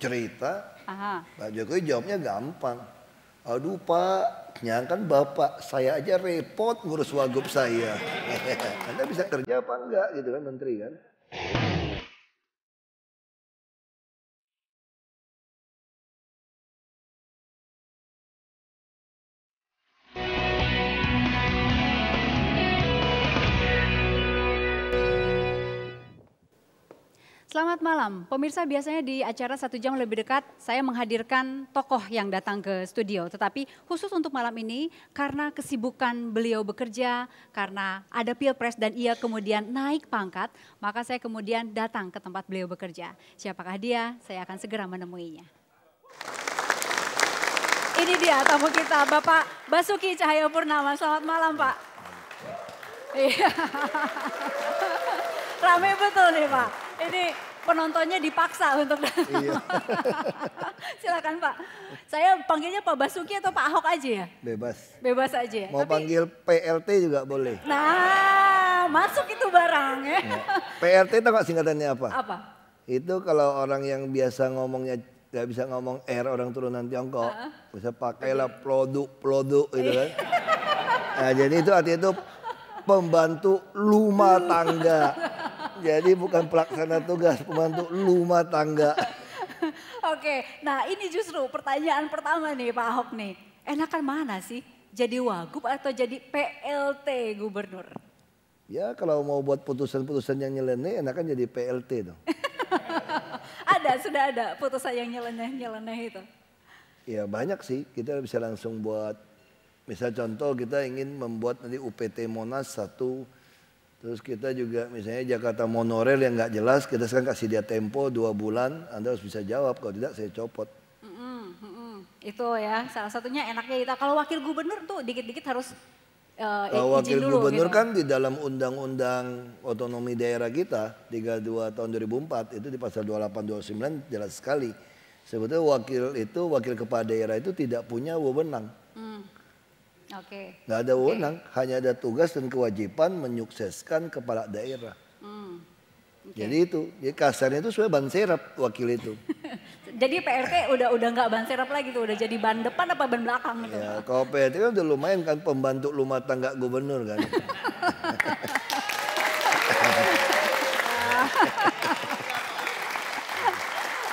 cerita, Aha. Pak Jokowi jawabnya gampang. Aduh Pak, nyangkan Bapak, saya aja repot ngurus wagub saya. Anda bisa kerja apa enggak gitu kan Menteri kan. Selamat malam. Pemirsa biasanya di acara satu jam lebih dekat saya menghadirkan tokoh yang datang ke studio. Tetapi khusus untuk malam ini karena kesibukan beliau bekerja, karena ada pilpres dan ia kemudian naik pangkat, maka saya kemudian datang ke tempat beliau bekerja. Siapakah dia? Saya akan segera menemuinya. Ini dia tamu kita, Bapak Basuki Cahaya Purnama. Selamat malam Pak. Iya. Rame betul nih Pak. Ini penontonnya dipaksa untuk iya. Silakan Pak. Saya panggilnya Pak Basuki atau Pak Ahok aja ya? Bebas. Bebas aja. Ya. Mau Tapi... panggil PLT juga boleh. Nah, masuk itu barang ya. Iya. PLT itu kok singkatannya apa? Apa? Itu kalau orang yang biasa ngomongnya nggak bisa ngomong R orang turunan Tiongkok, uh bisa pakailah produk-produk gitu kan. nah, jadi itu artinya itu pembantu rumah tangga. Jadi bukan pelaksana tugas, pembantu rumah tangga. Oke, nah ini justru pertanyaan pertama nih Pak Ahok nih. Enakan mana sih? Jadi wagub atau jadi PLT gubernur? Ya kalau mau buat putusan-putusan yang nyeleneh enakan jadi PLT dong. ada, sudah ada putusan yang nyeleneh-nyeleneh itu. Ya banyak sih, kita bisa langsung buat. Misal contoh kita ingin membuat nanti UPT Monas satu Terus kita juga misalnya Jakarta monorel yang nggak jelas, kita sekarang kasih dia tempo dua bulan, Anda harus bisa jawab, kalau tidak saya copot. Mm -mm, mm Itu ya, salah satunya enaknya kita. Kalau wakil gubernur tuh dikit-dikit harus uh, kalau wakil dulu, gubernur gitu. kan di dalam undang-undang otonomi daerah kita 32 tahun 2004 itu di pasal 28 29 jelas sekali. Sebetulnya wakil itu wakil kepala daerah itu tidak punya wewenang. Mm Okay. Nggak ada wewenang, okay. hanya ada tugas dan kewajiban menyukseskan kepala daerah. Hmm. Okay. Jadi itu, jadi kasarnya itu sebenarnya ban serep wakil itu. jadi PRT udah udah nggak ban serep lagi tuh, udah jadi ban depan apa ban belakang Ya, kalau PRT kan udah lumayan kan pembantu rumah tangga gubernur kan.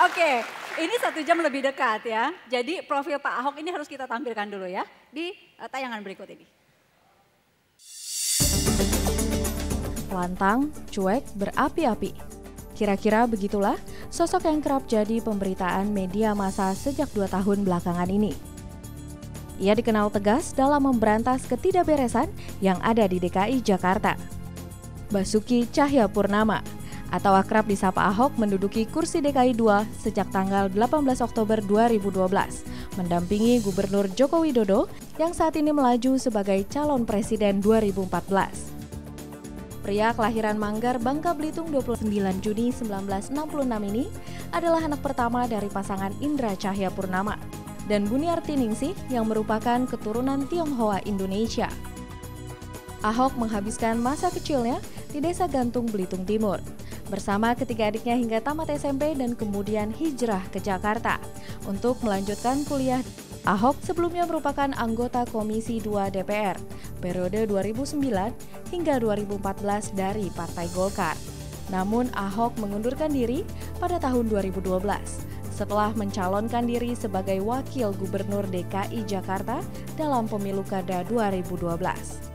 Oke, ini satu jam lebih dekat ya. Jadi profil Pak Ahok ini harus kita tampilkan dulu ya di eh, tayangan berikut ini. Lantang, cuek, berapi-api. Kira-kira begitulah sosok yang kerap jadi pemberitaan media massa sejak dua tahun belakangan ini. Ia dikenal tegas dalam memberantas ketidakberesan yang ada di DKI Jakarta. Basuki Cahyapurnama. Purnama atau akrab disapa Ahok menduduki kursi DKI 2 sejak tanggal 18 Oktober 2012, mendampingi Gubernur Joko Widodo yang saat ini melaju sebagai calon presiden 2014 pria kelahiran Manggar, Bangka Belitung 29 Juni 1966 ini adalah anak pertama dari pasangan Indra Cahya Purnama dan Buniarti Ningsih yang merupakan keturunan Tionghoa Indonesia. Ahok menghabiskan masa kecilnya di Desa Gantung Belitung Timur bersama ketiga adiknya hingga tamat SMP dan kemudian hijrah ke Jakarta untuk melanjutkan kuliah Ahok sebelumnya merupakan anggota Komisi 2 DPR periode 2009 hingga 2014 dari Partai Golkar. Namun Ahok mengundurkan diri pada tahun 2012 setelah mencalonkan diri sebagai wakil gubernur DKI Jakarta dalam pemilu kada 2012.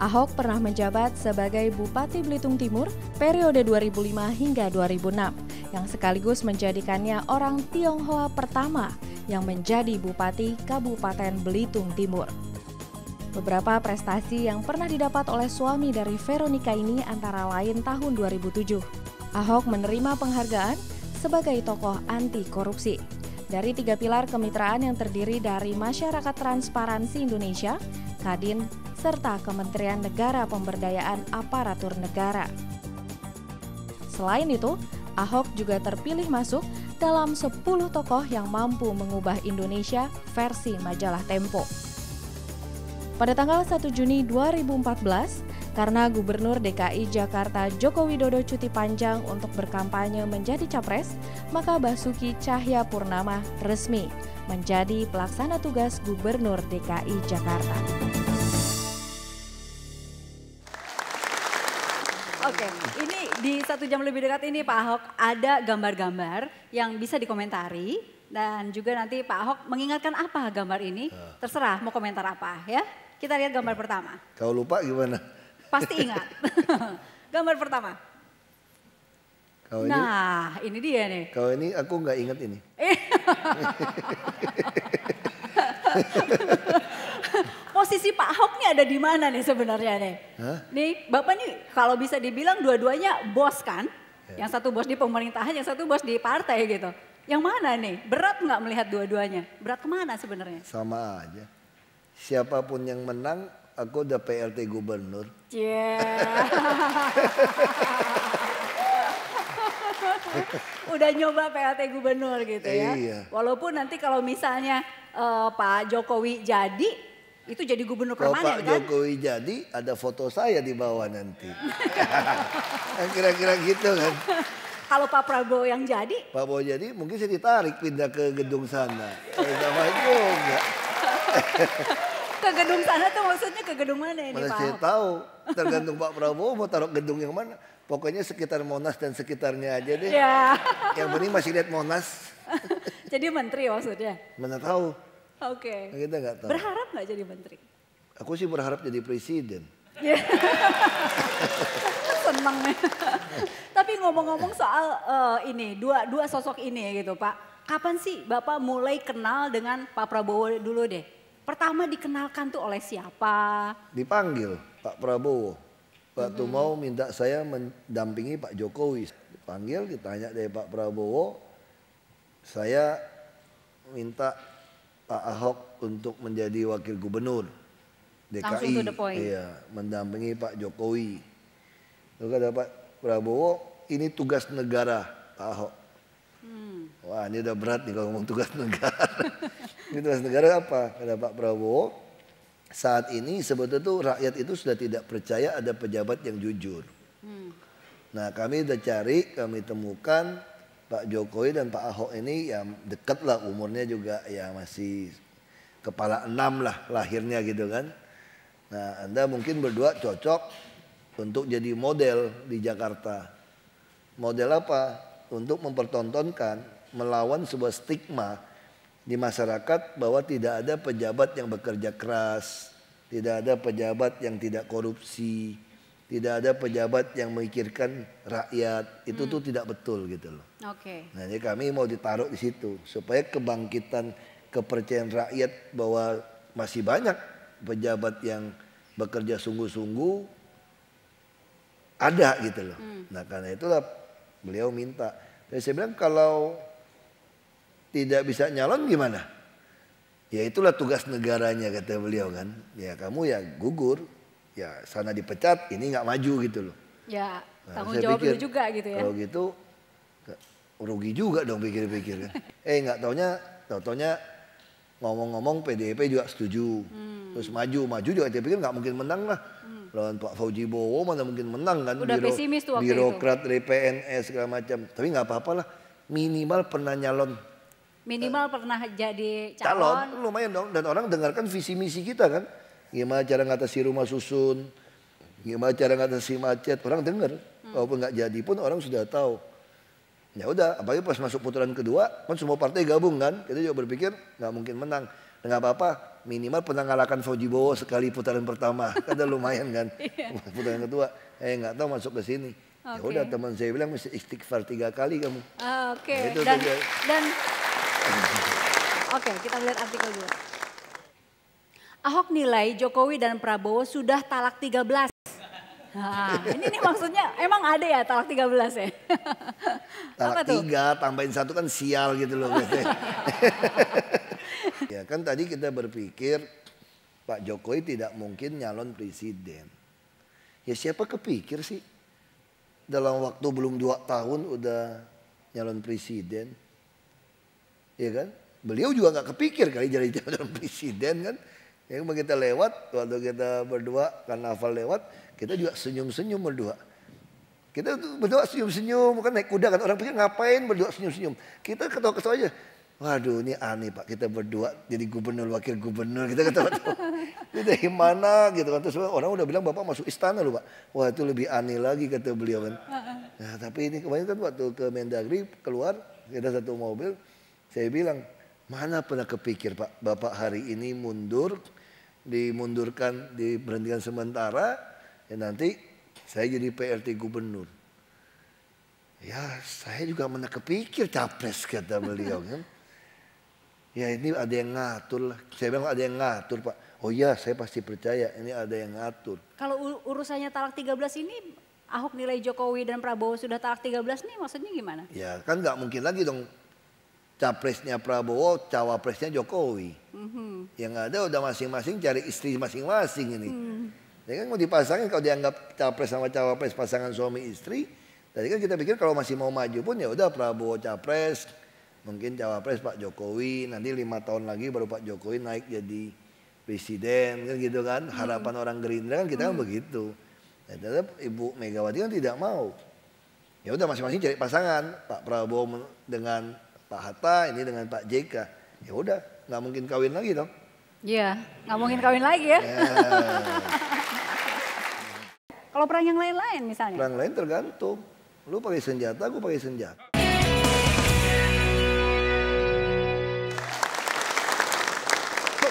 Ahok pernah menjabat sebagai Bupati Belitung Timur periode 2005 hingga 2006 yang sekaligus menjadikannya orang Tionghoa pertama yang menjadi Bupati Kabupaten Belitung Timur. Beberapa prestasi yang pernah didapat oleh suami dari Veronica ini antara lain tahun 2007. Ahok menerima penghargaan sebagai tokoh anti korupsi. Dari tiga pilar kemitraan yang terdiri dari masyarakat transparansi Indonesia, Kadin, serta Kementerian Negara Pemberdayaan Aparatur Negara. Selain itu, Ahok juga terpilih masuk dalam 10 tokoh yang mampu mengubah Indonesia versi majalah Tempo. Pada tanggal 1 Juni 2014, karena Gubernur DKI Jakarta Joko Widodo cuti panjang untuk berkampanye menjadi capres, maka Basuki Cahya Purnama resmi menjadi pelaksana tugas Gubernur DKI Jakarta. Oke, ini di satu jam lebih dekat ini Pak Ahok ada gambar-gambar yang bisa dikomentari dan juga nanti Pak Ahok mengingatkan apa gambar ini, ah. terserah mau komentar apa ya. Kita lihat gambar ah. pertama. Kau lupa gimana? Pasti ingat. gambar pertama nah, ini, ini dia nih. Kalau ini aku nggak inget ini. Eh. Posisi Pak Ahok nih ada di mana nih sebenarnya nih? Hah? Nih, Bapak nih kalau bisa dibilang dua-duanya bos kan? Ya. Yang satu bos di pemerintahan, yang satu bos di partai gitu. Yang mana nih? Berat nggak melihat dua-duanya? Berat kemana sebenarnya? Sama aja. Siapapun yang menang, aku udah PLT gubernur. Yeah. udah nyoba PLT gubernur gitu ya. Iya. Walaupun nanti kalau misalnya uh, Pak Jokowi jadi, itu jadi gubernur permanen kan? Pak Jokowi jadi, ada foto saya di bawah nanti. Kira-kira gitu kan. Kalau Pak Prabowo yang jadi? Pak Prabowo jadi, mungkin saya ditarik pindah ke gedung sana. Sama itu ke gedung sana tuh maksudnya ke gedung mana ini Pak? Mana saya tahu, tergantung Pak Prabowo mau taruh gedung yang mana. Pokoknya sekitar Monas dan sekitarnya aja deh. Ya. Yang penting masih lihat Monas. jadi menteri maksudnya? Mana tahu. Oke. Okay. Kita nggak tahu. Berharap nggak jadi menteri? Aku sih berharap jadi presiden. Ya. Senang Seneng nih. Tapi ngomong-ngomong soal uh, ini, dua dua sosok ini ya gitu Pak. Kapan sih Bapak mulai kenal dengan Pak Prabowo dulu deh? Pertama dikenalkan tuh oleh siapa? Dipanggil Pak Prabowo Pak Tumau minta saya mendampingi Pak Jokowi. Dipanggil, ditanya dari Pak Prabowo, saya minta Pak Ahok untuk menjadi wakil gubernur DKI. Iya, mendampingi Pak Jokowi. Lalu kata Pak Prabowo, ini tugas negara Pak Ahok. Hmm. Wah, ini udah berat nih kalau ngomong tugas negara. ini tugas negara apa? Kata Pak Prabowo, saat ini sebetulnya tuh rakyat itu sudah tidak percaya ada pejabat yang jujur. Hmm. Nah kami sudah cari, kami temukan Pak Jokowi dan Pak Ahok ini yang dekat lah umurnya juga ya masih kepala enam lah lahirnya gitu kan. Nah Anda mungkin berdua cocok untuk jadi model di Jakarta. Model apa? Untuk mempertontonkan melawan sebuah stigma di masyarakat bahwa tidak ada pejabat yang bekerja keras, tidak ada pejabat yang tidak korupsi, tidak ada pejabat yang memikirkan rakyat. Itu hmm. tuh tidak betul gitu loh. Oke. Okay. Nah, jadi kami mau ditaruh di situ supaya kebangkitan kepercayaan rakyat bahwa masih banyak pejabat yang bekerja sungguh-sungguh ada gitu loh. Hmm. Nah, karena itulah beliau minta. Jadi saya bilang kalau tidak bisa nyalon gimana? Ya itulah tugas negaranya kata beliau kan. Ya kamu ya gugur, ya sana dipecat, ini nggak maju gitu loh. Ya nah, tanggung jawab pikir, juga gitu ya. Kalau gitu rugi juga dong pikir-pikir kan. eh nggak taunya, tau taunya ngomong-ngomong PDIP juga setuju. Hmm. Terus maju, maju juga dia pikir nggak mungkin menang lah. Hmm. Lawan Pak Fauji Bowo mana mungkin menang kan. Udah Biro, pesimis tuh waktu birokrat itu. dari PNS segala macam. Tapi nggak apa-apa lah. Minimal pernah nyalon Minimal uh, pernah jadi calon. calon. Lumayan dong dan orang dengarkan visi misi kita kan. Gimana cara ngatasi rumah susun, gimana cara ngatasi macet, orang dengar. Hmm. Walaupun nggak jadi pun orang sudah tahu. Ya udah, apalagi pas masuk putaran kedua, kan semua partai gabung kan. Kita juga berpikir nggak mungkin menang. Nggak apa-apa, minimal pernah ngalahkan Fauji Bowo sekali putaran pertama. kan lumayan kan. Iya. putaran kedua, eh nggak tahu masuk ke sini. Okay. Ya udah teman saya bilang mesti istighfar tiga kali kamu. Oh, Oke. Okay. Nah, dan, dan Oke, kita lihat artikel dua. Ahok nilai Jokowi dan Prabowo sudah talak 13. Nah, ini nih maksudnya emang ada ya talak 13 ya? Talak tiga tambahin satu kan sial gitu loh. ya kan tadi kita berpikir Pak Jokowi tidak mungkin nyalon presiden. Ya siapa kepikir sih dalam waktu belum dua tahun udah nyalon presiden ya kan? Beliau juga nggak kepikir kali jadi calon presiden kan. Yang kita lewat, waktu kita berdua karena lewat, kita juga senyum-senyum berdua. Kita berdua senyum-senyum, bukan naik kuda kan. Orang pikir ngapain berdua senyum-senyum. Kita ketawa-ketawa aja. Waduh ini aneh pak, kita berdua jadi gubernur, wakil gubernur, kita ketawa Ini dari mana gitu kan. Terus orang udah bilang bapak masuk istana loh pak. Wah itu lebih aneh lagi kata beliau kan. Nah tapi ini kemarin kan waktu ke Mendagri keluar, kita satu mobil. Saya bilang, mana pernah kepikir Pak, Bapak hari ini mundur, dimundurkan, diberhentikan sementara, ya nanti saya jadi PRT gubernur. Ya saya juga mana kepikir capres kata beliau kan. Ya ini ada yang ngatur lah. Saya bilang ada yang ngatur Pak. Oh iya saya pasti percaya ini ada yang ngatur. Kalau urusannya talak 13 ini Ahok nilai Jokowi dan Prabowo sudah talak 13 nih maksudnya gimana? Ya kan nggak mungkin lagi dong capresnya Prabowo, cawapresnya Jokowi. Mm-hmm. Yang ada udah masing-masing cari istri masing-masing ini. Mm. Ya kan mau dipasangin kalau dianggap capres sama cawapres pasangan suami istri, tadi kan kita pikir kalau masih mau maju pun ya udah Prabowo capres, mungkin cawapres Pak Jokowi, nanti lima tahun lagi baru Pak Jokowi naik jadi presiden kan gitu kan. Hmm. Harapan mm. orang Gerindra kan kita mm. kan hmm. begitu. Ya, ternyata Ibu Megawati kan tidak mau. Ya udah masing-masing cari pasangan. Pak Prabowo dengan Pak Hatta ini dengan Pak JK. Ya udah, nggak mungkin kawin lagi dong. Iya, nggak mungkin kawin lagi ya. ya. Kalau perang yang lain-lain misalnya? Perang lain tergantung. Lu pakai senjata, gue pakai senjata.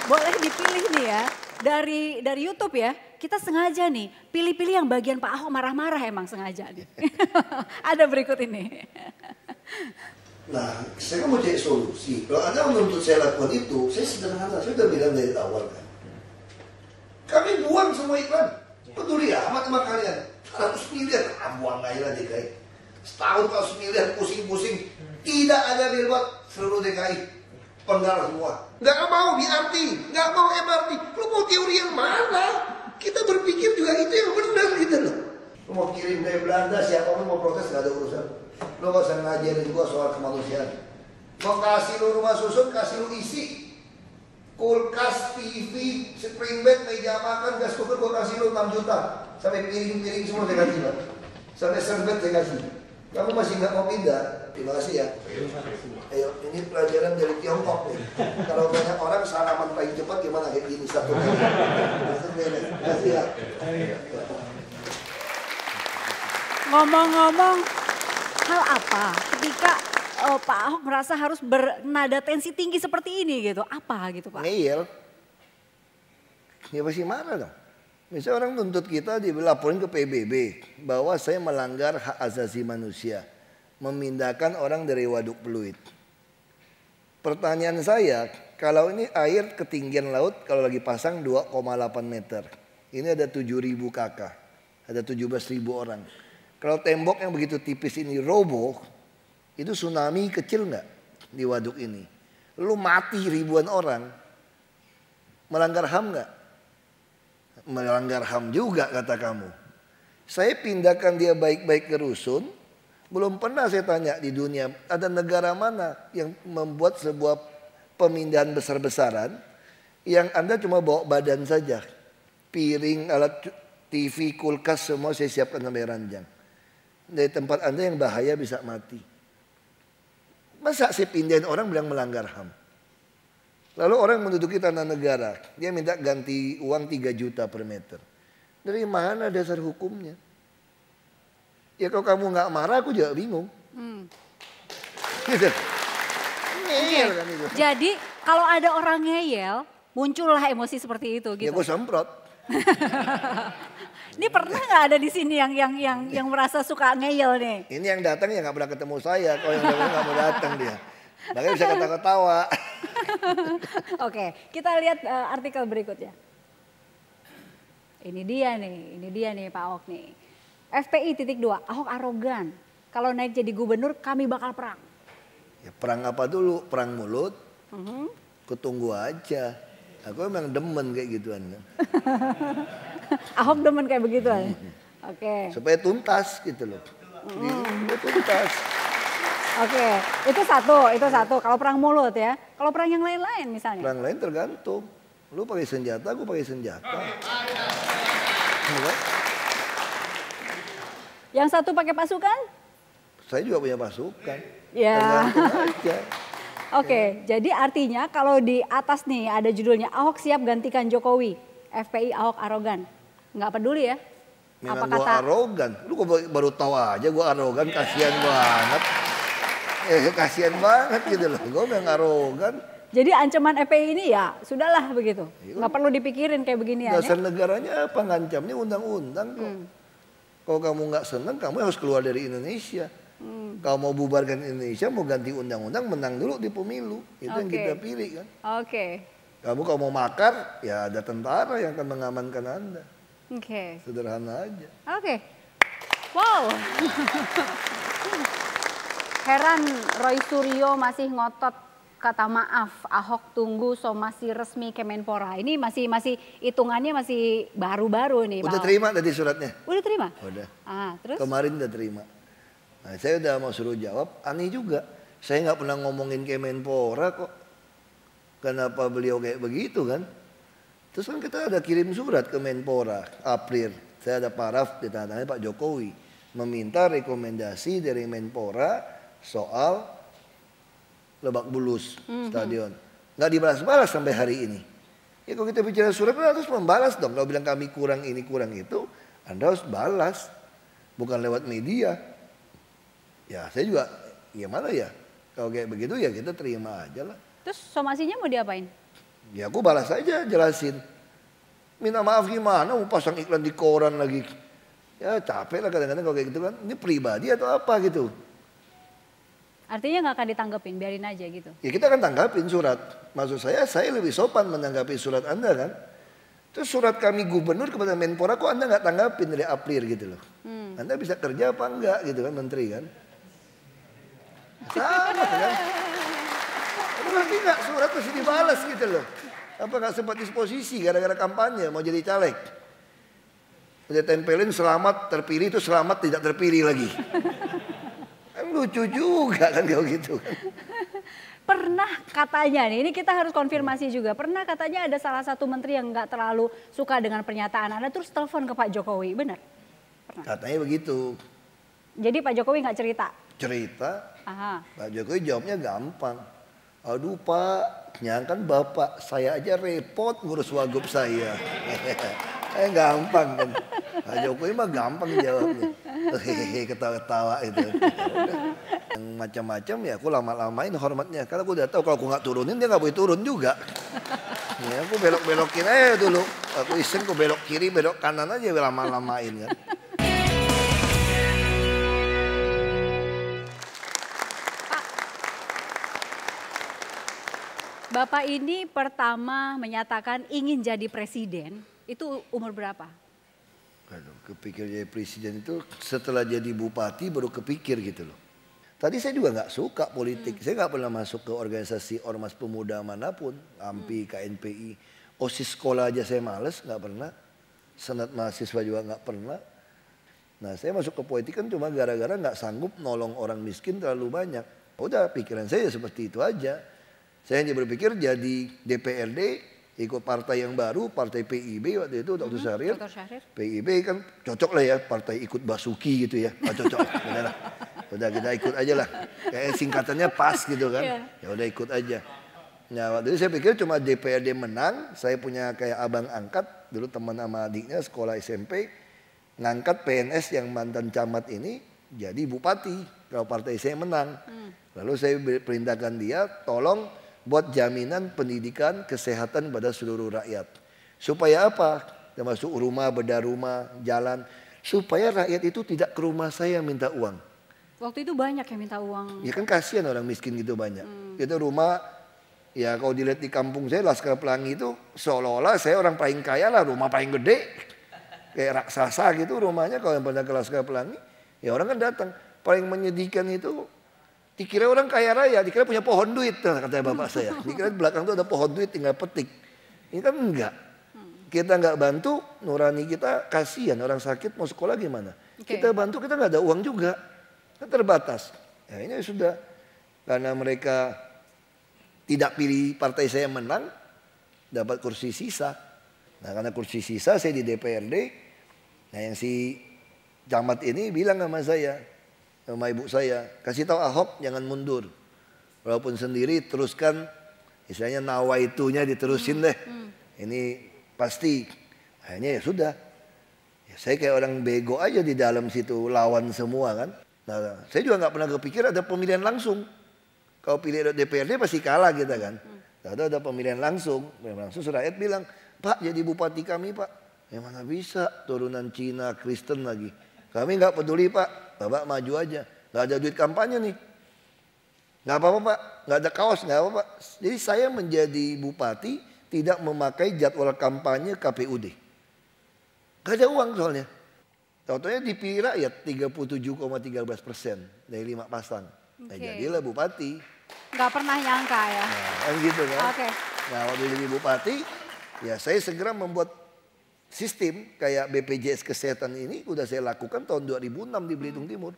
Boleh dipilih nih ya dari dari YouTube ya. Kita sengaja nih pilih-pilih yang bagian Pak Ahok marah-marah emang sengaja nih. Ada berikut ini. Nah, saya kan mau cari solusi. Kalau Anda menuntut saya lakukan itu, saya sederhana. Saya sudah bilang dari awal kan. Kami buang semua iklan. Peduli amat sama kalian. 100 miliar, ah, buang aja lah DKI. Setahun 100 miliar, pusing-pusing. Tidak ada billboard seluruh DKI. Penggal semua. Nggak mau BRT, nggak mau MRT. Lu mau teori yang mana? Kita berpikir juga itu yang benar gitu loh. Lu mau kirim dari Belanda, siapa pun mau protes, nggak ada urusan lo gak usah ngajarin gua soal kemanusiaan. Mau kasih lo rumah susun, kasih lo isi. Kulkas, TV, spring bed, meja makan, gas cooker, gua kasih lo 6 juta. Sampai piring-piring semua saya kasih lah. Sampai serbet saya kasih. Kamu masih nggak mau pindah? Terima kasih ya. Ayo, ini pelajaran dari Tiongkok nih. Kalau banyak orang salaman paling cepat gimana? kayak ini satu. Terima kasih ya. Ngomong-ngomong, hal apa ketika uh, Pak Ahok merasa harus bernada tensi tinggi seperti ini gitu? Apa gitu Pak? Ngeyel. Ya pasti marah dong. Misalnya orang tuntut kita dilaporin ke PBB bahwa saya melanggar hak asasi manusia. Memindahkan orang dari waduk peluit. Pertanyaan saya, kalau ini air ketinggian laut kalau lagi pasang 2,8 meter. Ini ada 7.000 kakak, ada 17.000 orang kalau tembok yang begitu tipis ini roboh, itu tsunami kecil nggak di waduk ini? Lu mati ribuan orang, melanggar HAM nggak? Melanggar HAM juga kata kamu. Saya pindahkan dia baik-baik ke rusun, belum pernah saya tanya di dunia ada negara mana yang membuat sebuah pemindahan besar-besaran yang Anda cuma bawa badan saja. Piring, alat TV, kulkas semua saya siapkan sampai ranjang dari tempat Anda yang bahaya bisa mati. Masa sih pindahin orang bilang melanggar HAM? Lalu orang menduduki tanah negara, dia minta ganti uang 3 juta per meter. Dari mana dasar hukumnya? Ya kalau kamu nggak marah aku juga bingung. Hmm. Gitu. Okay. Kan jadi kalau ada orang ngeyel, muncullah emosi seperti itu ya gitu. Ya gue semprot. Ini pernah nggak ada di sini yang yang yang yang merasa suka ngeyel nih? Ini yang datang ya nggak pernah ketemu saya. Kalau yang datang nggak mau datang dia. Makanya bisa ketawa-ketawa. Oke, kita lihat uh, artikel berikutnya. Ini dia nih, ini dia nih Pak Ahok nih. FPI titik dua, Ahok arogan. Kalau naik jadi gubernur kami bakal perang. Ya perang apa dulu? Perang mulut? Uh mhm. -huh. Kutunggu aja. Aku emang demen kayak gituan. Ahok demen kayak begituan. Hmm. Oke. Okay. Supaya tuntas gitu loh. Hmm. tuntas. Oke, okay. itu satu, itu satu. Kalau perang mulut ya. Kalau perang yang lain-lain misalnya. Perang lain tergantung. Lu pakai senjata, aku pakai senjata. Iya kan? Yang satu pakai pasukan? Saya juga punya pasukan. Ya. Yeah. Oke, okay, jadi artinya kalau di atas nih ada judulnya Ahok siap gantikan Jokowi, FPI Ahok arogan. Nggak peduli ya? Apa gua kata... arogan. Lu kok baru tahu aja gue arogan, kasihan banget. Eh, kasihan banget gitu loh. Gue memang arogan. Jadi ancaman FPI ini ya sudahlah begitu. Iya. Nggak perlu dipikirin kayak begini ya. Dasar negaranya apa ngancamnya undang-undang kok. Hmm. Kalau kamu nggak seneng, kamu harus keluar dari Indonesia Hmm. Kalau mau bubarkan Indonesia, mau ganti undang-undang, menang dulu di pemilu. Itu okay. yang kita pilih kan. Oke. Okay. Kamu kalau mau makar, ya ada tentara yang akan mengamankan Anda. Oke. Okay. Sederhana aja. Oke. Okay. Wow. Heran Roy Suryo masih ngotot kata maaf Ahok tunggu somasi resmi Kemenpora. Ini masih masih hitungannya masih baru-baru nih. Udah Pak terima tadi suratnya? Udah terima? Udah. Ah, terus? Kemarin udah terima. Nah, saya udah mau suruh jawab, aneh juga. Saya nggak pernah ngomongin Kemenpora kok. Kenapa beliau kayak begitu kan? Terus kan kita ada kirim surat ke Menpora, April. Saya ada paraf di ditandatangani Pak Jokowi. Meminta rekomendasi dari Menpora soal Lebak Bulus mm -hmm. stadion. Nggak dibalas-balas sampai hari ini. Ya kalau kita bicara surat, kan harus membalas dong. Kalau bilang kami kurang ini, kurang itu, Anda harus balas. Bukan lewat media ya saya juga ya mana ya kalau kayak begitu ya kita terima aja lah. Terus somasinya mau diapain? Ya aku balas aja jelasin. Minta maaf gimana mau pasang iklan di koran lagi. Ya capek lah kadang-kadang kalau kayak gitu kan. Ini pribadi atau apa gitu. Artinya nggak akan ditanggepin, biarin aja gitu. Ya kita akan tanggapin surat. Maksud saya, saya lebih sopan menanggapi surat Anda kan. Terus surat kami gubernur kepada Menpora kok Anda nggak tanggapin dari April gitu loh. Hmm. Anda bisa kerja apa enggak gitu kan menteri kan. Sama kan? Berarti nggak surat mesti dibalas gitu loh. Apa nggak sempat disposisi gara-gara kampanye mau jadi caleg? Udah tempelin selamat terpilih itu selamat tidak terpilih lagi. Kan lucu juga kan kalau gitu kan. Pernah katanya nih, ini kita harus konfirmasi juga. Pernah katanya ada salah satu menteri yang nggak terlalu suka dengan pernyataan Anda terus telepon ke Pak Jokowi, benar? Pernah. Katanya begitu. Jadi Pak Jokowi nggak cerita? Cerita, Aha. Pak Jokowi jawabnya gampang. Aduh Pak, nyangkan Bapak, saya aja repot ngurus wagub saya. eh gampang kan. Pak Jokowi mah gampang jawabnya. Hehehe ketawa-ketawa itu. Yang macam-macam ya aku lama-lamain hormatnya. Karena aku udah tahu kalau aku nggak turunin dia nggak boleh turun juga. Ya aku belok-belokin aja dulu. Aku iseng aku belok kiri, belok kanan aja lama-lamain kan. Bapak ini pertama menyatakan ingin jadi presiden, itu umur berapa? Aduh, kepikir jadi presiden itu setelah jadi bupati baru kepikir gitu loh. Tadi saya juga nggak suka politik. Hmm. Saya nggak pernah masuk ke organisasi ormas pemuda manapun, AMPI, hmm. KNPI, osis sekolah aja saya males nggak pernah. Senat mahasiswa juga nggak pernah. Nah saya masuk ke politik kan cuma gara-gara nggak sanggup nolong orang miskin terlalu banyak. Udah pikiran saya ya seperti itu aja. Saya hanya berpikir jadi DPRD ikut partai yang baru, partai PIB waktu itu Dr. Mm -hmm. Syahrir. PIB kan cocok lah ya, partai ikut Basuki gitu ya. Ah, cocok, udah lah. Udah kita ikut aja lah. Kayaknya singkatannya pas gitu kan. Iya. Ya udah ikut aja. Nah waktu itu saya pikir cuma DPRD menang, saya punya kayak abang angkat, dulu teman sama adiknya sekolah SMP, ngangkat PNS yang mantan camat ini jadi bupati kalau partai saya menang. Hmm. Lalu saya perintahkan dia tolong buat jaminan pendidikan kesehatan pada seluruh rakyat. Supaya apa? Termasuk rumah, beda rumah, jalan. Supaya rakyat itu tidak ke rumah saya minta uang. Waktu itu banyak yang minta uang. Ya kan kasihan orang miskin gitu banyak. Hmm. Itu rumah, ya kalau dilihat di kampung saya Laskar Pelangi itu seolah-olah saya orang paling kaya lah, rumah paling gede. Kayak raksasa gitu rumahnya kalau yang pada ke Laskar Pelangi. Ya orang kan datang. Paling menyedihkan itu Dikira orang kaya raya, dikira punya pohon duit, kata bapak saya. Dikira di belakang itu ada pohon duit tinggal petik. Ini kan enggak. Hmm. Kita enggak bantu, nurani kita kasihan. Orang sakit mau sekolah gimana? Okay. Kita bantu, kita enggak ada uang juga. Kita terbatas. Ya, ini sudah karena mereka tidak pilih partai saya menang, dapat kursi sisa. Nah karena kursi sisa saya di DPRD, nah yang si camat ini bilang sama saya, sama ibu saya, kasih tahu Ahok jangan mundur. Walaupun sendiri teruskan istilahnya nawaitunya diterusin hmm, deh. Hmm. Ini pasti. Akhirnya ya sudah. Ya, saya kayak orang bego aja di dalam situ lawan semua kan. Nah, saya juga nggak pernah kepikir ada pemilihan langsung. Kalau pilih DPRD pasti kalah kita kan. Hmm. Ada ada pemilihan langsung. Memang langsung rakyat bilang, Pak jadi bupati kami Pak. yang mana bisa turunan Cina Kristen lagi. Kami nggak peduli Pak, Bapak maju aja. Nggak ada duit kampanye nih. Nggak apa-apa Pak, nggak ada kaos, nggak apa-apa. Jadi saya menjadi bupati tidak memakai jadwal kampanye KPUD. Gak ada uang soalnya. Contohnya dipilih rakyat 37,13 persen dari lima pasang. Ya, okay. Nah, jadilah bupati. Nggak pernah nyangka ya. Nah, kan gitu kan. Oke. Okay. Nah waktu jadi bupati, ya saya segera membuat sistem kayak BPJS kesehatan ini udah saya lakukan tahun 2006 di Belitung hmm. Timur.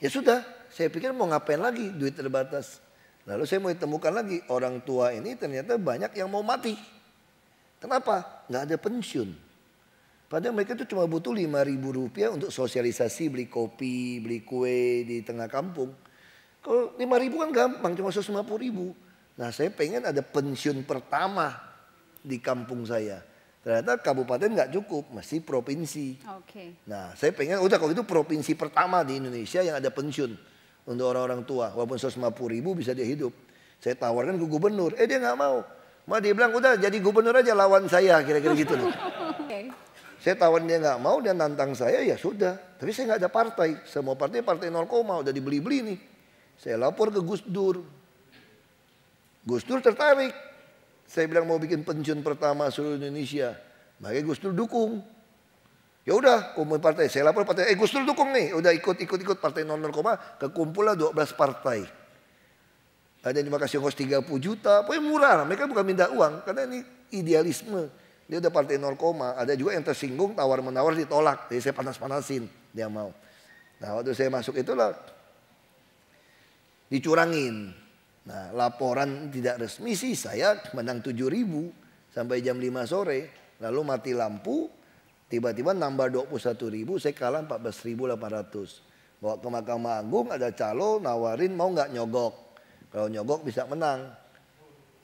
Ya sudah, saya pikir mau ngapain lagi duit terbatas. Lalu saya mau ditemukan lagi orang tua ini ternyata banyak yang mau mati. Kenapa? Nggak ada pensiun. Padahal mereka itu cuma butuh 5 ribu rupiah untuk sosialisasi, beli kopi, beli kue di tengah kampung. Kalau 5 ribu kan gampang, cuma 150 ribu. Nah saya pengen ada pensiun pertama di kampung saya. Ternyata kabupaten nggak cukup, masih provinsi. Okay. Nah, saya pengen, udah oh, kalau itu provinsi pertama di Indonesia yang ada pensiun untuk orang-orang tua. Walaupun 150 ribu bisa dia hidup. Saya tawarkan ke gubernur, eh dia nggak mau. Ma dia bilang, udah jadi gubernur aja lawan saya, kira-kira gitu loh. okay. Saya tawarin dia nggak mau, dia nantang saya, ya sudah. Tapi saya nggak ada partai, semua partai partai 0, udah dibeli-beli nih. Saya lapor ke Gus Dur. Gus Dur tertarik, saya bilang mau bikin pensiun pertama seluruh Indonesia. Makanya Gus Dur dukung. Ya udah, kumpul partai. Saya lapor partai, eh Gus Dur dukung nih. Udah ikut-ikut-ikut partai 00, kekumpulah 12 partai. Ada yang dikasih ongkos 30 juta, pokoknya murah. Mereka bukan minta uang, karena ini idealisme. Dia udah partai 0, ada juga yang tersinggung, tawar-menawar ditolak. Jadi saya panas-panasin, dia mau. Nah waktu saya masuk itulah, dicurangin. Nah laporan tidak resmi sih saya menang tujuh ribu sampai jam 5 sore. Lalu mati lampu, tiba-tiba nambah satu ribu, saya kalah belas ribu ratus Bawa ke Mahkamah Agung ada calo nawarin mau nggak nyogok. Kalau nyogok bisa menang.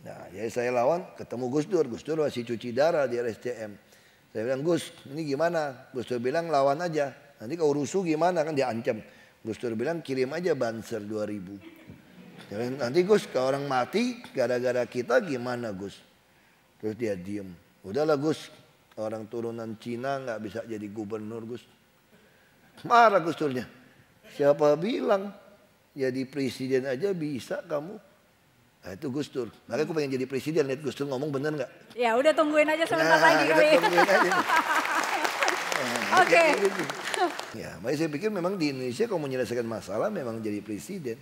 Nah, jadi ya saya lawan ketemu Gus Dur. Gus Dur masih cuci darah di RSCM. Saya bilang, Gus, ini gimana? Gus Dur bilang, lawan aja. Nanti kau rusuh gimana? Kan dia ancam. Gus Dur bilang, kirim aja banser 2000. Jangan ya nanti Gus kalau orang mati gara-gara kita gimana Gus? Terus dia diem. Udahlah Gus, orang turunan Cina nggak bisa jadi gubernur Gus. Marah Gus Turnya. Siapa bilang jadi presiden aja bisa kamu? Nah, itu Gus Dur. Makanya aku pengen jadi presiden, lihat Gus Dur ngomong bener nggak? Ya udah tungguin aja sebentar nah, lagi kali. Ya. Nah, Oke. Okay. Gitu, gitu. Ya, makanya saya pikir memang di Indonesia kalau menyelesaikan masalah memang jadi presiden.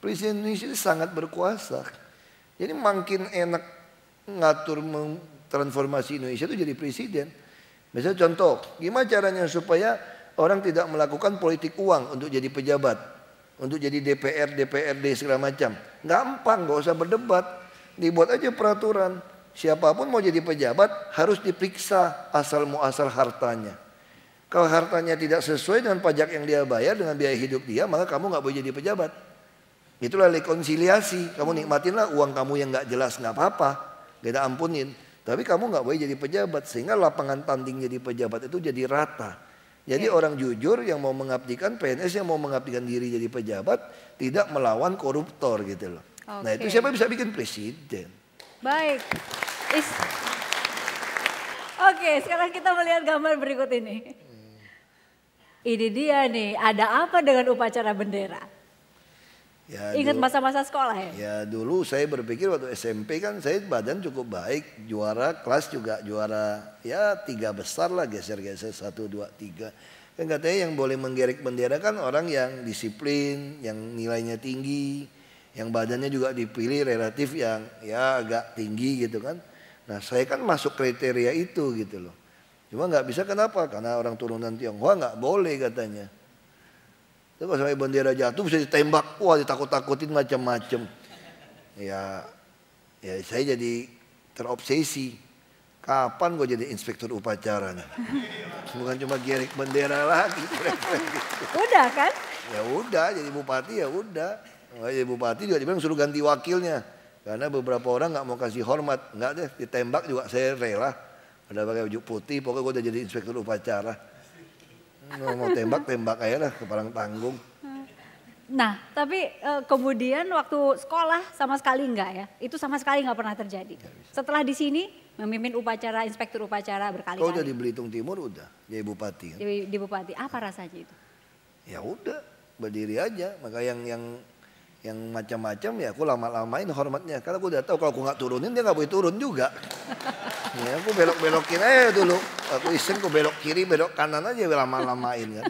Presiden Indonesia ini sangat berkuasa. Jadi makin enak ngatur transformasi Indonesia itu jadi presiden. Misalnya contoh, gimana caranya supaya orang tidak melakukan politik uang untuk jadi pejabat, untuk jadi DPR, DPRD segala macam. Gampang, nggak usah berdebat. Dibuat aja peraturan. Siapapun mau jadi pejabat harus diperiksa asal muasal hartanya. Kalau hartanya tidak sesuai dengan pajak yang dia bayar dengan biaya hidup dia, maka kamu nggak boleh jadi pejabat. Itulah rekonsiliasi. Kamu nikmatinlah uang kamu yang nggak jelas nggak apa-apa. Kita ampunin. Tapi kamu nggak boleh jadi pejabat sehingga lapangan tanding jadi pejabat itu jadi rata. Jadi ya. orang jujur yang mau mengabdikan PNS yang mau mengabdikan diri jadi pejabat tidak melawan koruptor gitu loh. Okay. Nah itu siapa bisa bikin presiden? Baik. Is... Oke, sekarang kita melihat gambar berikut ini. Ini dia nih, ada apa dengan upacara bendera? Ya, Ingat masa-masa sekolah ya? Ya dulu saya berpikir waktu SMP kan saya badan cukup baik, juara kelas juga juara ya tiga besar lah geser-geser satu dua tiga. Kan katanya yang boleh menggerek bendera kan orang yang disiplin, yang nilainya tinggi, yang badannya juga dipilih relatif yang ya agak tinggi gitu kan. Nah saya kan masuk kriteria itu gitu loh. Cuma nggak bisa kenapa? Karena orang turunan Tionghoa nggak boleh katanya. Tapi sampai bendera jatuh bisa ditembak, wah ditakut-takutin macam-macam. Ya, ya saya jadi terobsesi. Kapan gue jadi inspektur upacara Nah? Bukan cuma gerik bendera lagi. Gitu. udah kan? Ya udah, jadi bupati ya udah. Jadi bupati juga dibilang suruh ganti wakilnya. Karena beberapa orang gak mau kasih hormat. Nggak deh, ditembak juga saya rela. Ada pakai baju putih, pokoknya gue udah jadi inspektur upacara mau tembak tembak aja lah ke parang tanggung. Nah, tapi e, kemudian waktu sekolah sama sekali enggak ya? Itu sama sekali enggak pernah terjadi. Setelah di sini memimpin upacara, inspektur upacara berkali-kali. Kau udah di Belitung Timur udah, jadi bupati. Kan? Di, di bupati, apa rasanya itu? Ya udah, berdiri aja. Maka yang yang yang macam-macam ya aku lama-lamain hormatnya karena aku udah tahu kalau aku nggak turunin dia nggak boleh turun juga ya aku belok-belokin aja dulu aku iseng aku belok kiri belok kanan aja lama-lamain kan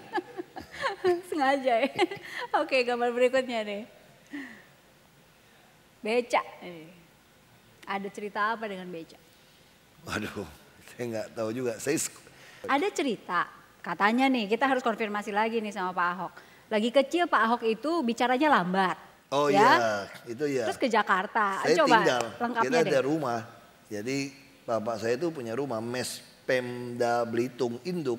sengaja ya oke gambar berikutnya nih beca ada cerita apa dengan beca waduh saya nggak tahu juga saya ada cerita katanya nih kita harus konfirmasi lagi nih sama Pak Ahok lagi kecil Pak Ahok itu bicaranya lambat Oh ya. iya, itu ya. Terus ke Jakarta. Saya Coba tinggal. Lengkapnya kita deh. ada rumah. Jadi bapak saya itu punya rumah mes Pemda Belitung Induk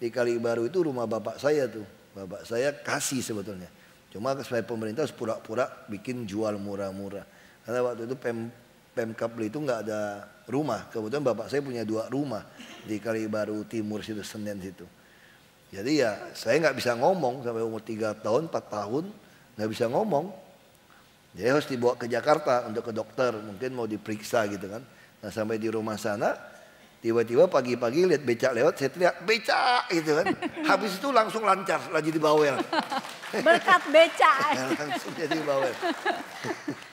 di Kalibaru itu rumah bapak saya tuh. Bapak saya kasih sebetulnya. Cuma supaya pemerintah pura-pura bikin jual murah-murah. Karena waktu itu Pem, Pemkap Belitung nggak ada rumah. Kebetulan bapak saya punya dua rumah di Kalibaru Timur situ Senen situ. Jadi ya saya nggak bisa ngomong sampai umur 3 tahun, 4 tahun nggak bisa ngomong. Jadi harus dibawa ke Jakarta untuk ke dokter, mungkin mau diperiksa gitu kan. Nah sampai di rumah sana, tiba-tiba pagi-pagi lihat becak lewat, saya teriak becak gitu kan. Habis itu langsung lancar, lagi di bawel. Berkat becak. Nah, langsung jadi bawel.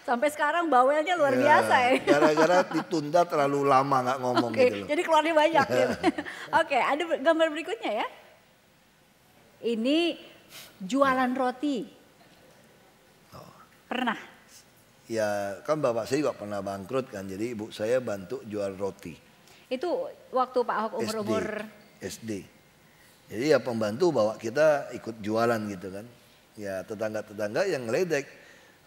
Sampai sekarang bawelnya luar ya, biasa ya. Gara-gara ditunda terlalu lama nggak ngomong okay, gitu loh. Jadi keluarnya banyak Ya. Oke, okay, ada gambar berikutnya ya. Ini jualan roti. Pernah? Ya kan bapak saya juga pernah bangkrut kan. Jadi ibu saya bantu jual roti. Itu waktu Pak Ahok umur-umur? SD. SD. Jadi ya pembantu bawa kita ikut jualan gitu kan. Ya tetangga-tetangga yang ngeledek.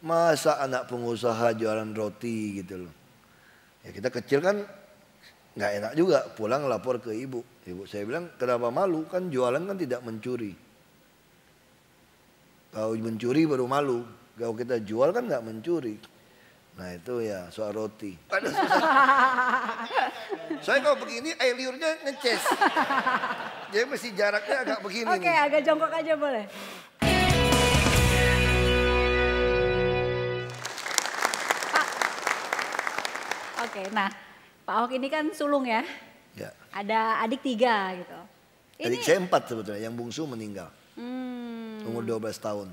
Masa anak pengusaha jualan roti gitu loh. Ya kita kecil kan nggak enak juga pulang lapor ke ibu. Ibu saya bilang kenapa malu kan jualan kan tidak mencuri. Kalau mencuri baru malu. Kalau kita jual kan nggak mencuri. Nah itu ya soal roti. Saya Soalnya kalau begini air liurnya ngeces. Jadi mesti jaraknya agak begini. Oke agak jongkok aja boleh. Pak. Oke nah Pak Ahok ini kan sulung ya. Ya. Ada adik tiga gitu. Adik ini... saya empat sebetulnya yang bungsu meninggal. Hmm. Umur 12 tahun.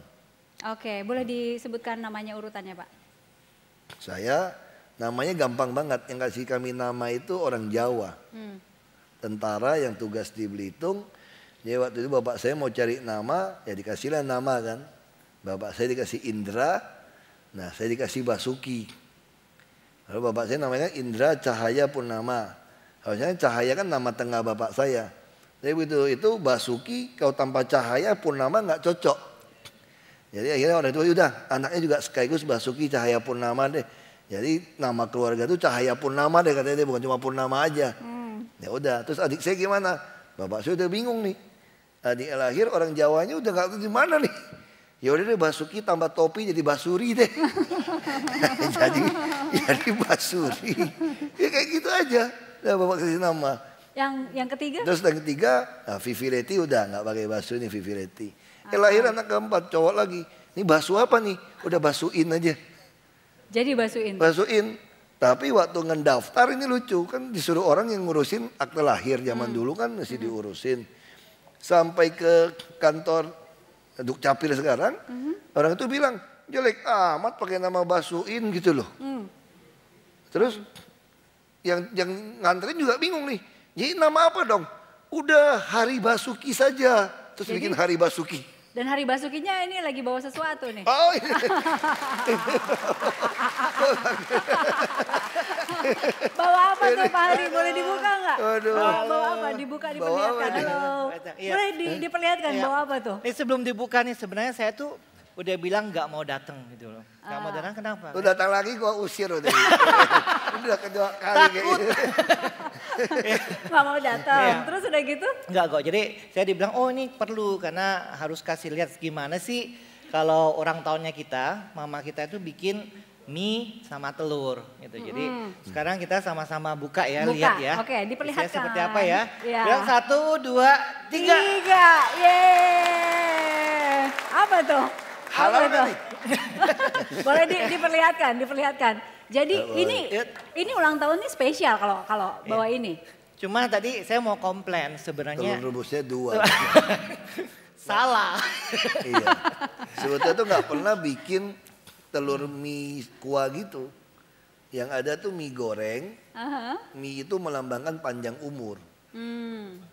Oke, boleh disebutkan namanya urutannya Pak? Saya namanya gampang banget. Yang kasih kami nama itu orang Jawa. Hmm. Tentara yang tugas di Belitung. Ya waktu itu bapak saya mau cari nama, ya dikasihlah nama kan. Bapak saya dikasih Indra, nah saya dikasih Basuki. Lalu bapak saya namanya Indra Cahaya Purnama. Harusnya Cahaya kan nama tengah bapak saya. Tapi begitu itu Basuki, kau tanpa cahaya Purnama nggak cocok. Jadi akhirnya orang itu ya udah anaknya juga sekaligus Basuki Cahaya Purnama deh. Jadi nama keluarga itu Cahaya Purnama deh katanya dia bukan cuma Purnama aja. Hmm. Ya udah, terus adik saya gimana? Bapak saya udah bingung nih. Adik lahir orang Jawanya udah gak tahu di mana nih. Ya udah deh Basuki tambah topi jadi Basuri deh. jadi jadi Basuri. Ya kayak gitu aja. Nah, bapak kasih nama. Yang yang ketiga? Terus yang ketiga, nah, Vivi Leti udah nggak pakai Basuri nih Vivi Leti. Eh lahir anak keempat cowok lagi. Ini basu apa nih? Udah basuin aja. Jadi basuin. Basuin. Tapi waktu ngedaftar ini lucu kan disuruh orang yang ngurusin akte lahir zaman hmm. dulu kan masih hmm. diurusin. Sampai ke kantor Dukcapil sekarang, hmm. orang itu bilang, jelek amat pakai nama basuin gitu loh. Hmm. Terus yang yang nganterin juga bingung nih. Jadi nama apa dong? Udah Hari Basuki saja. Terus Jadi, bikin Hari Basuki. Dan Hari Basukinya ini lagi bawa sesuatu nih. Oh iya. bawa apa tuh Pak Hari? Boleh dibuka nggak? Bawa, apa? Dibuka, diperlihatkan. Bawa apa Halo. Iya. Boleh diperlihatkan iya. bawa apa tuh? Ini sebelum dibuka nih sebenarnya saya tuh udah bilang nggak mau datang gitu loh. Nggak ah. mau datang kenapa? Lu datang lagi gua usir udah. udah kedua kali kayak gitu. nggak mau datang. Iya. Terus udah gitu? Nggak kok. Jadi saya dibilang oh ini perlu karena harus kasih lihat gimana sih kalau orang tahunnya kita, mama kita itu bikin mie sama telur gitu. mm Jadi sekarang kita sama-sama buka ya, buka. lihat ya. Oke, okay, diperlihatkan. Isinya seperti apa ya? ya. Bilang satu, dua, tiga. Tiga, yeay. Apa tuh? Halo kali. Boleh di, diperlihatkan, diperlihatkan. Jadi Halo. ini ini ulang tahun ini spesial kalau kalau bawa ini. Cuma tadi saya mau komplain sebenarnya. Telur rebusnya dua. Salah. iya. Sebetulnya tuh nggak pernah bikin telur mie kuah gitu. Yang ada tuh mie goreng. Uh -huh. Mie itu melambangkan panjang umur. Hmm.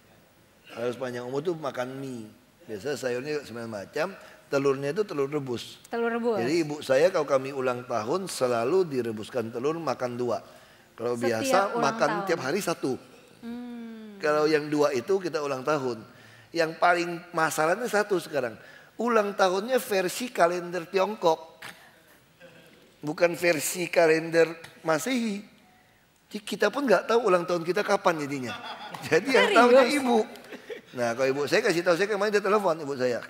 Harus panjang umur tuh makan mie. Biasanya sayurnya semacam telurnya itu telur rebus. Telur rebus. Jadi ibu saya kalau kami ulang tahun selalu direbuskan telur makan dua. Kalau Setiap biasa makan tahun. tiap hari satu. Hmm. Kalau yang dua itu kita ulang tahun. Yang paling masalahnya satu sekarang. Ulang tahunnya versi kalender Tiongkok. Bukan versi kalender Masehi. kita pun nggak tahu ulang tahun kita kapan jadinya. Jadi yang tahunya ibu. Nah kalau ibu saya kasih tahu saya kemarin dia telepon ibu saya.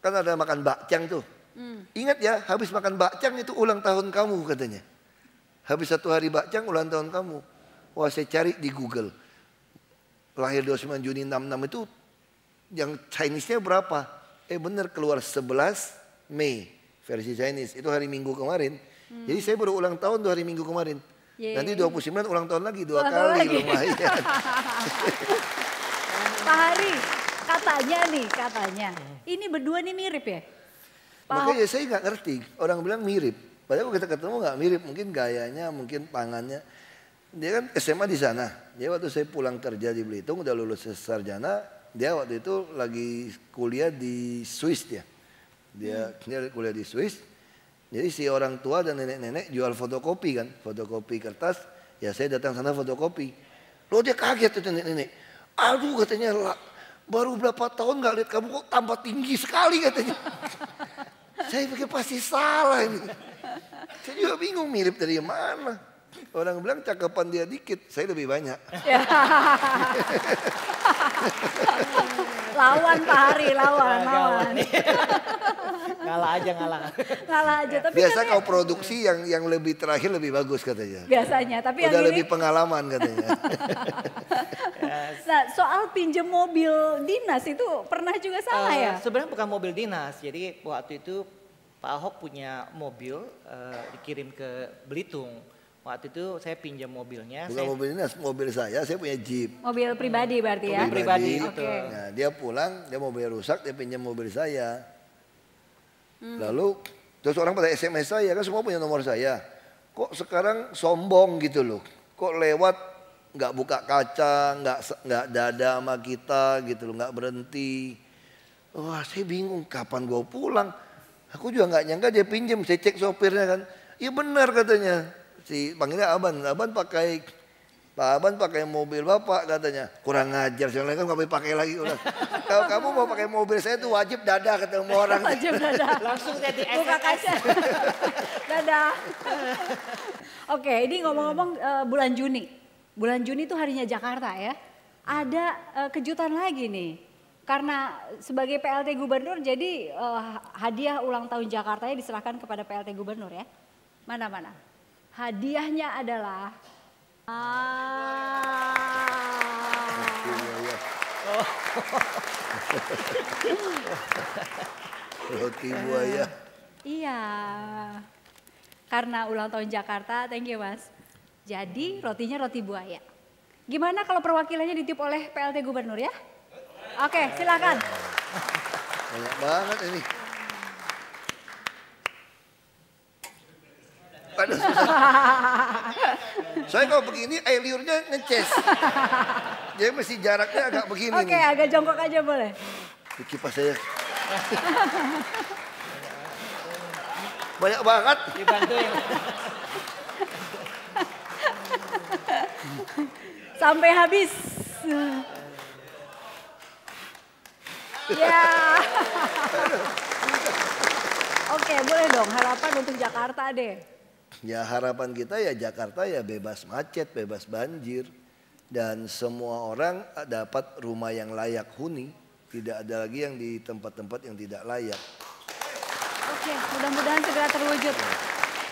Kan ada makan bakcang tuh. Hmm. Ingat ya, habis makan bakcang itu ulang tahun kamu katanya. Habis satu hari bakcang ulang tahun kamu. Wah saya cari di Google. Lahir 29 Juni 66 itu yang Chinese-nya berapa? Eh benar keluar 11 Mei versi Chinese. Itu hari Minggu kemarin. Hmm. Jadi saya baru ulang tahun dua hari Minggu kemarin. Yeay. Nanti 29 ulang tahun lagi dua Wah, kali lagi. lumayan. Pak Hari, katanya nih, katanya. Ini berdua nih mirip ya? Pak Makanya saya nggak ngerti, orang bilang mirip. Padahal kalau kita ketemu nggak mirip, mungkin gayanya, mungkin pangannya. Dia kan SMA di sana. Dia waktu saya pulang kerja di Belitung, udah lulus sarjana. Dia waktu itu lagi kuliah di Swiss dia. Dia, hmm. dia kuliah di Swiss. Jadi si orang tua dan nenek-nenek jual fotokopi kan. Fotokopi kertas. Ya saya datang sana fotokopi. Loh dia kaget tuh nenek-nenek. Aduh katanya baru berapa tahun nggak lihat kamu kok tambah tinggi sekali katanya. Saya pikir pasti salah ini. Saya juga bingung mirip dari mana. Orang bilang cakapan dia dikit, saya lebih banyak. Ya. lawan Pak Hari, lawan, lawan. ngalah aja ngalah. Ngalah aja. Tapi Biasa kau produksi yang yang lebih terakhir lebih bagus katanya. Biasanya, tapi Udah yang lebih ini... pengalaman katanya. Nah, soal pinjam mobil dinas itu pernah juga salah uh, ya? Sebenarnya bukan mobil dinas. Jadi waktu itu Pak Ahok punya mobil uh, dikirim ke Belitung Waktu itu saya pinjam mobilnya. Bukan saya, mobil ini, mobil saya, saya punya jeep. Mobil pribadi berarti ya? Mobil pribadi, pribadi okay. Nah, dia pulang, dia mobil rusak, dia pinjam mobil saya. Hmm. Lalu terus orang pada SMS saya, kan semua punya nomor saya. Kok sekarang sombong gitu loh. Kok lewat nggak buka kaca, nggak nggak dada sama kita gitu loh, nggak berhenti. Wah saya bingung kapan gue pulang. Aku juga nggak nyangka dia pinjam, saya cek sopirnya kan. Iya benar katanya si panggilnya Aban, Aban pakai Pak Aban pakai mobil bapak katanya. Kurang ngajar, lain kan kamu pakai lagi. Kalau kamu mau pakai mobil saya itu wajib dada ketemu orang. wajib dada. Langsung jadi kaca dada. Oke, ini ngomong-ngomong uh, bulan Juni. Bulan Juni itu harinya Jakarta ya. Ada uh, kejutan lagi nih karena sebagai PLT Gubernur jadi uh, hadiah ulang tahun Jakarta ya diserahkan kepada PLT Gubernur ya. Mana-mana? Hadiahnya adalah ah. Roti eh, buaya. Iya. Karena ulang tahun Jakarta, thank you Mas. Jadi rotinya roti buaya. Gimana kalau perwakilannya ditip oleh PLT Gubernur ya? Oke, silakan. Banyak banget ini. tanda Saya kalau begini air liurnya ngeces. Jadi mesti jaraknya agak begini. Oke, okay, agak jongkok aja boleh. Di kipas saya. Banyak banget. Dibantuin. Ya. Sampai habis. Ya. Oke, boleh dong harapan untuk Jakarta deh. Ya harapan kita ya Jakarta ya bebas macet, bebas banjir dan semua orang eh, dapat rumah yang layak huni, tidak ada lagi yang di tempat-tempat yang tidak layak. Oke, mudah-mudahan segera terwujud.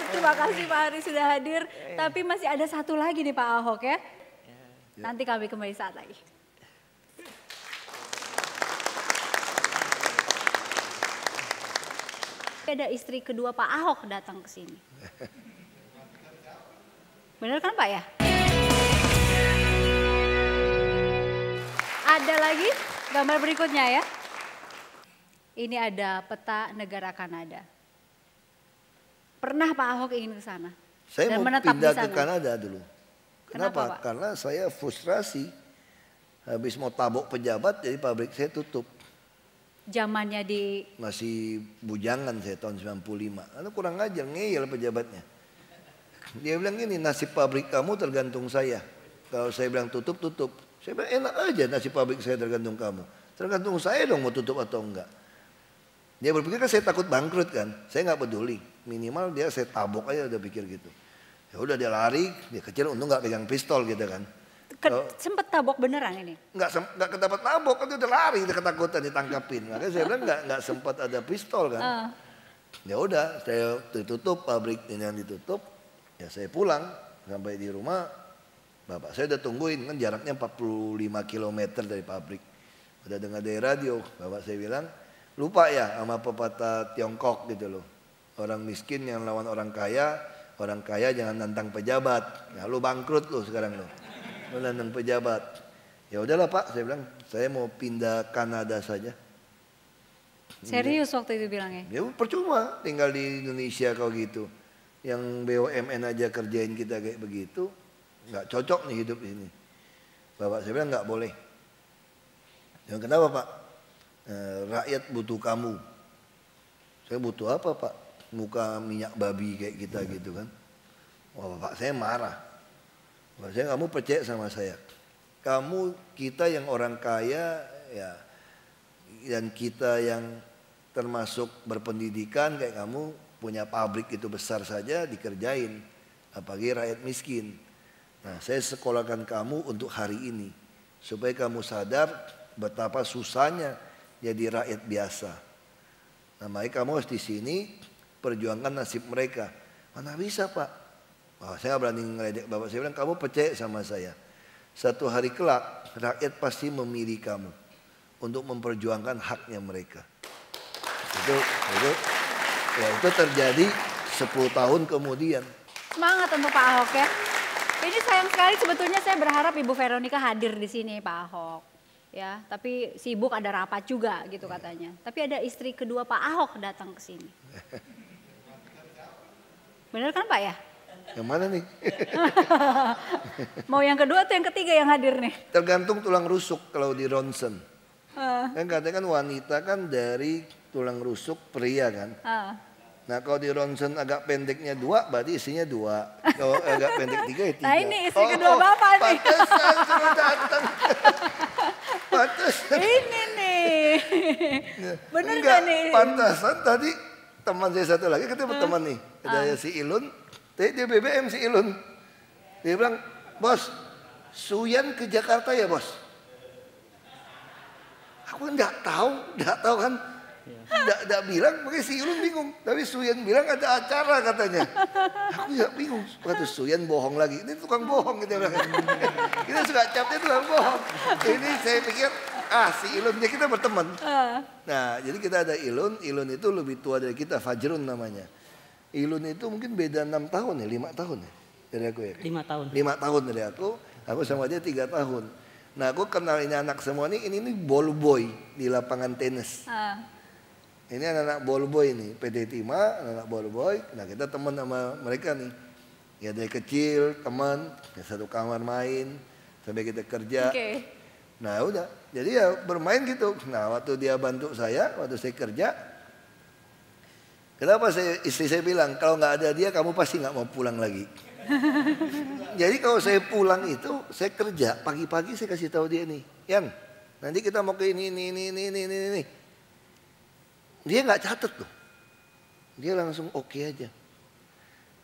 Terima kasih Pak Hari sudah hadir, tapi masih ada satu lagi nih Pak Ahok ya. ya. Nanti kami kembali saat lagi. Ada istri kedua Pak Ahok datang ke sini. Benar kan Pak ya? Ada lagi gambar berikutnya ya. Ini ada peta negara Kanada. Pernah Pak Ahok ingin ke sana? Saya dan mau pindah ke Kanada dulu. Kenapa? Kenapa Pak? Karena saya frustrasi. Habis mau tabok pejabat, jadi pabrik saya tutup. Zamannya di... Masih bujangan saya tahun 95. Lalu kurang ajar, ngeyel pejabatnya. Dia bilang ini nasi pabrik kamu tergantung saya. Kalau saya bilang tutup, tutup. Saya bilang enak aja nasi pabrik saya tergantung kamu. Tergantung saya dong mau tutup atau enggak. Dia berpikir kan saya takut bangkrut kan. Saya nggak peduli. Minimal dia saya tabok aja udah pikir gitu. Ya udah dia lari, dia kecil untung nggak pegang pistol gitu kan. Ke, oh. sempet tabok beneran ini? Enggak, Nggak enggak kedapat tabok kan dia lari dia ketakutan ditangkapin. Makanya saya bilang enggak, nggak sempat ada pistol kan. Uh. Ya udah saya tutup pabrik ini yang ditutup. Ya saya pulang sampai di rumah bapak saya udah tungguin kan jaraknya 45 km dari pabrik. Udah dengar dari radio bapak saya bilang lupa ya sama pepatah Tiongkok gitu loh. Orang miskin yang lawan orang kaya, orang kaya jangan nantang pejabat. ya lu bangkrut lu sekarang lu. Lu nantang pejabat. Ya udahlah Pak, saya bilang saya mau pindah Kanada saja. Serius waktu itu bilangnya? Ya percuma tinggal di Indonesia kalau gitu yang BUMN aja kerjain kita kayak begitu, nggak cocok nih hidup ini. Bapak saya bilang nggak boleh. Yang kenapa Pak? E, rakyat butuh kamu. Saya butuh apa Pak? Muka minyak babi kayak kita hmm. gitu kan. Wah Bapak saya marah. Bapak saya kamu percaya sama saya. Kamu kita yang orang kaya ya dan kita yang termasuk berpendidikan kayak kamu punya pabrik itu besar saja dikerjain apalagi rakyat miskin. Nah, saya sekolahkan kamu untuk hari ini supaya kamu sadar betapa susahnya jadi rakyat biasa. Nah, makanya kamu harus di sini perjuangkan nasib mereka. Mana oh, bisa, Pak? Wah, saya berani ngeledek Bapak saya bilang, "Kamu percaya sama saya. Satu hari kelak rakyat pasti memilih kamu untuk memperjuangkan haknya mereka." Itu, itu Ya, itu terjadi 10 tahun kemudian. Semangat untuk Pak Ahok ya. Ini sayang sekali sebetulnya saya berharap Ibu Veronica hadir di sini Pak Ahok. Ya, tapi sibuk ada rapat juga gitu iya. katanya. Tapi ada istri kedua Pak Ahok datang ke sini. Benar kan Pak ya? Yang mana nih? Mau yang kedua atau yang ketiga yang hadir nih? Tergantung tulang rusuk kalau di ronsen. Uh. Kan katanya kan wanita kan dari tulang rusuk pria kan. Uh. Nah kalau di ronsen agak pendeknya dua, berarti isinya dua. Kalau oh, agak pendek tiga, ya nah, tiga. Nah ini isi oh, kedua bapak oh, nih. Pantesan kamu datang. pantesan. Ini nih. Nah, Bener Enggak, gak nih? Pantesan tadi teman saya satu lagi, kita berteman nih. Ada uh. si Ilun, tadi eh, dia BBM si Ilun. Dia bilang, bos, Suyan ke Jakarta ya bos? Aku nggak tahu, nggak tahu kan tidak bilang, makanya si Yulun bingung. Tapi Suyan bilang ada acara katanya. Aku ya bingung. Waktu Suyan bohong lagi. Ini tukang bohong kita bilang. kita suka capnya tukang bohong. Ini saya pikir, ah si Ilun. Ya kita berteman. Nah jadi kita ada Ilun. Ilun itu lebih tua dari kita. Fajrun namanya. Ilun itu mungkin beda enam tahun ya, lima tahun ya. Dari aku ya. Lima tahun. Lima tahun dari aku. Aku sama dia tiga tahun. Nah aku kenal ini anak semua nih, ini, ini ball boy di lapangan tenis. Ah. Ini anak-anak ball boy ini, PT Tima, anak-anak ball boy. Nah kita teman sama mereka nih. Ya dari kecil teman, ya satu kamar main sampai kita kerja. Okay. Nah udah, jadi ya bermain gitu. Nah waktu dia bantu saya, waktu saya kerja, kenapa saya istri saya bilang kalau nggak ada dia kamu pasti nggak mau pulang lagi. jadi kalau saya pulang itu saya kerja pagi-pagi saya kasih tahu dia nih, yang nanti kita mau ke ini ini ini ini ini. ini dia nggak catat tuh. Dia langsung oke okay aja.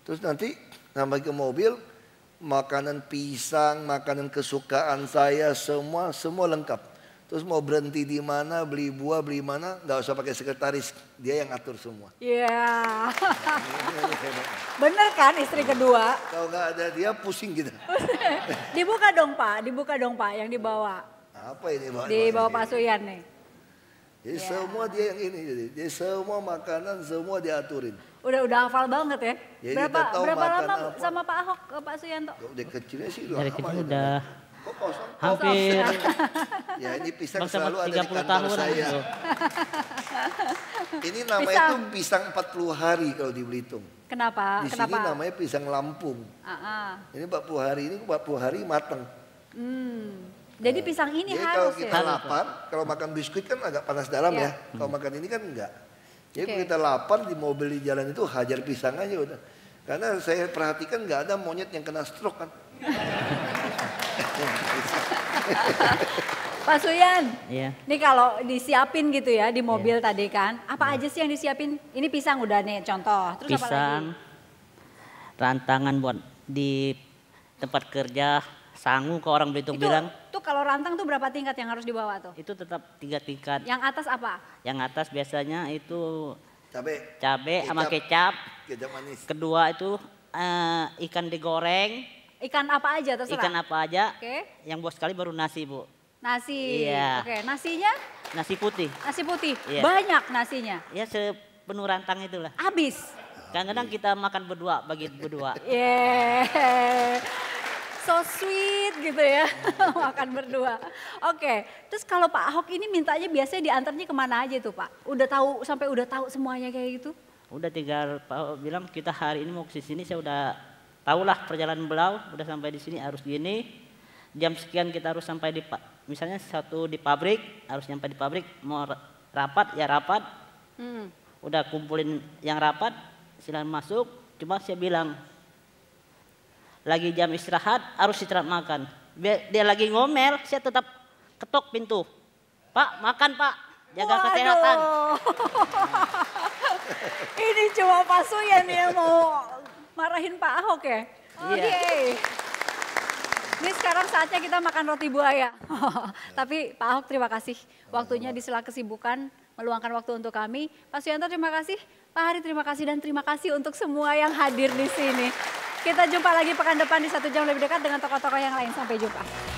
Terus nanti nambah ke mobil, makanan pisang, makanan kesukaan saya, semua semua lengkap. Terus mau berhenti di mana, beli buah, beli mana, nggak usah pakai sekretaris, dia yang atur semua. Iya. Yeah. Bener kan istri kedua? Kalau nggak ada dia pusing gitu. dibuka dong pak, dibuka dong pak yang dibawa. Apa ini? Dibawa Pak Suyan nih. Jadi yeah. semua dia yang ini, jadi, jadi semua makanan semua diaturin. Udah udah hafal banget ya. Jadi berapa berapa lama apa. sama Pak Ahok eh, Pak Suyanto? Dari kecilnya sih udah. Dari kecil ya. udah. Kok kosong? Hampir. ya ini pisang Bang, selalu ada di kantor tahun saya. Gitu. ini namanya pisang. itu pisang 40 hari kalau di Belitung. Kenapa? Di Kenapa? sini namanya pisang Lampung. Uh -uh. Ini 40 hari ini 40 hari matang. Hmm. Jadi pisang ini Jadi harus kalau ya? kita ya? lapar, kalau makan biskuit kan agak panas dalam ya. ya. Kalau makan ini kan enggak. Jadi okay. kalau kita lapar di mobil di jalan itu hajar pisang aja udah. Karena saya perhatikan enggak ada monyet yang kena stroke kan. Pak Suyan, yeah. ini kalau disiapin gitu ya di mobil yeah. tadi kan, apa yeah. aja sih yang disiapin? Ini pisang udah nih contoh, terus pisang, apa rantangan buat di tempat kerja, sangu ke orang Belitung bilang kalau rantang tuh berapa tingkat yang harus dibawa tuh? Itu tetap tiga tingkat. Yang atas apa? Yang atas biasanya itu cabe, cabe sama kecap. Kecap manis. Kedua itu uh, ikan digoreng. Ikan apa aja terserah. Ikan apa aja. Oke. Okay. Yang bos sekali baru nasi bu. Nasi. Iya. Oke, okay. nasinya? Nasi putih. Nasi putih. Iya. Banyak nasinya. Ya sepenuh rantang itulah. Habis. Kadang-kadang kita makan berdua, bagi berdua. yeah so sweet gitu ya makan berdua. Oke, okay. terus kalau Pak Ahok ini mintanya biasanya diantarnya kemana aja tuh Pak? Udah tahu sampai udah tahu semuanya kayak gitu? Udah tiga Pak Ahok bilang kita hari ini mau ke sini saya udah lah perjalanan belau. udah sampai di sini harus gini jam sekian kita harus sampai di misalnya satu di pabrik harus sampai di pabrik mau rapat ya rapat hmm. udah kumpulin yang rapat silahkan masuk cuma saya bilang lagi jam istirahat harus istirahat makan. Dia lagi ngomel, saya tetap ketok pintu. Pak, makan pak, jaga Waduh. kesehatan. Ini cuma Pak Suyan yang mau marahin Pak Ahok ya? Iya. Oke. Okay. Yeah. Ini sekarang saatnya kita makan roti buaya. Tapi Pak Ahok terima kasih waktunya di sela kesibukan meluangkan waktu untuk kami. Pak Suyanto terima kasih, Pak Hari terima kasih dan terima kasih untuk semua yang hadir di sini. Kita jumpa lagi pekan depan di satu jam lebih dekat dengan tokoh-tokoh yang lain. Sampai jumpa.